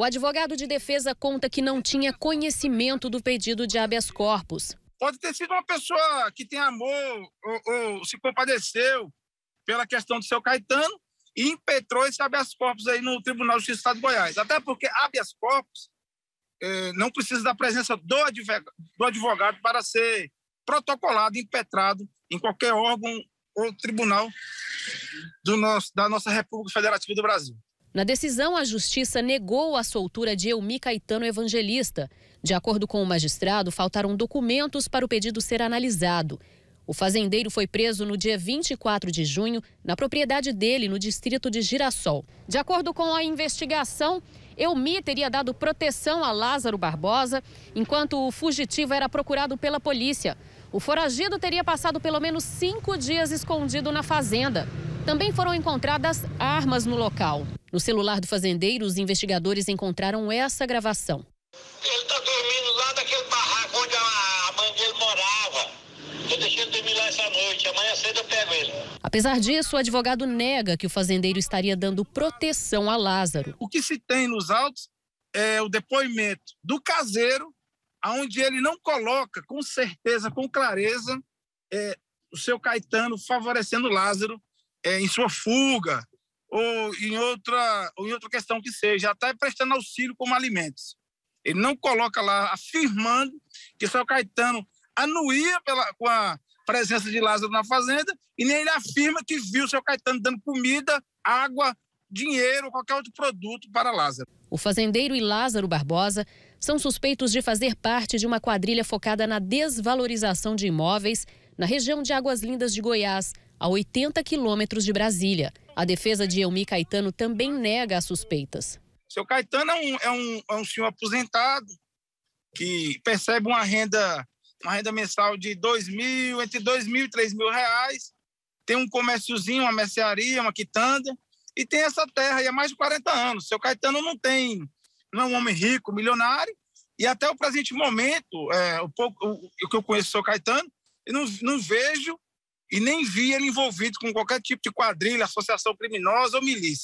O advogado de defesa conta que não tinha conhecimento do pedido de habeas corpus. Pode ter sido uma pessoa que tem amor ou, ou se compadeceu pela questão do seu Caetano e impetrou esse habeas corpus aí no Tribunal de Justiça do Estado de Goiás. Até porque habeas corpus eh, não precisa da presença do advogado, do advogado para ser protocolado, impetrado em qualquer órgão ou tribunal do nosso, da nossa República Federativa do Brasil. Na decisão, a justiça negou a soltura de Eumi Caetano Evangelista. De acordo com o magistrado, faltaram documentos para o pedido ser analisado. O fazendeiro foi preso no dia 24 de junho, na propriedade dele, no distrito de Girassol. De acordo com a investigação, Eumi teria dado proteção a Lázaro Barbosa, enquanto o fugitivo era procurado pela polícia. O foragido teria passado pelo menos cinco dias escondido na fazenda. Também foram encontradas armas no local. No celular do fazendeiro, os investigadores encontraram essa gravação. Ele está dormindo lá daquele barraco onde a mãe dele morava. Eu deixei ele dormir lá essa noite. Amanhã cedo eu pego ele. Apesar disso, o advogado nega que o fazendeiro estaria dando proteção a Lázaro. O que se tem nos autos é o depoimento do caseiro, onde ele não coloca com certeza, com clareza, é, o seu Caetano favorecendo Lázaro é, em sua fuga, ou em outra, ou em outra questão que seja, até tá prestando auxílio como alimentos. Ele não coloca lá afirmando que só Caetano anuía pela, com a presença de Lázaro na fazenda e nem ele afirma que viu o seu Caetano dando comida, água, dinheiro, qualquer outro produto para Lázaro. O fazendeiro e Lázaro Barbosa são suspeitos de fazer parte de uma quadrilha focada na desvalorização de imóveis na região de Águas Lindas de Goiás, a 80 quilômetros de Brasília. A defesa de Elmi Caetano também nega as suspeitas. Seu Caetano é um, é um, é um senhor aposentado que percebe uma renda, uma renda mensal de dois mil, entre dois mil e três mil reais, tem um comérciozinho, uma mercearia, uma quitanda, e tem essa terra há mais de 40 anos. Seu Caetano não tem, não é um homem rico, milionário, e até o presente momento, é, o, pouco, o, o que eu conheço do seu Caetano, eu não, não vejo e nem vi ele envolvido com qualquer tipo de quadrilha, associação criminosa ou milícia.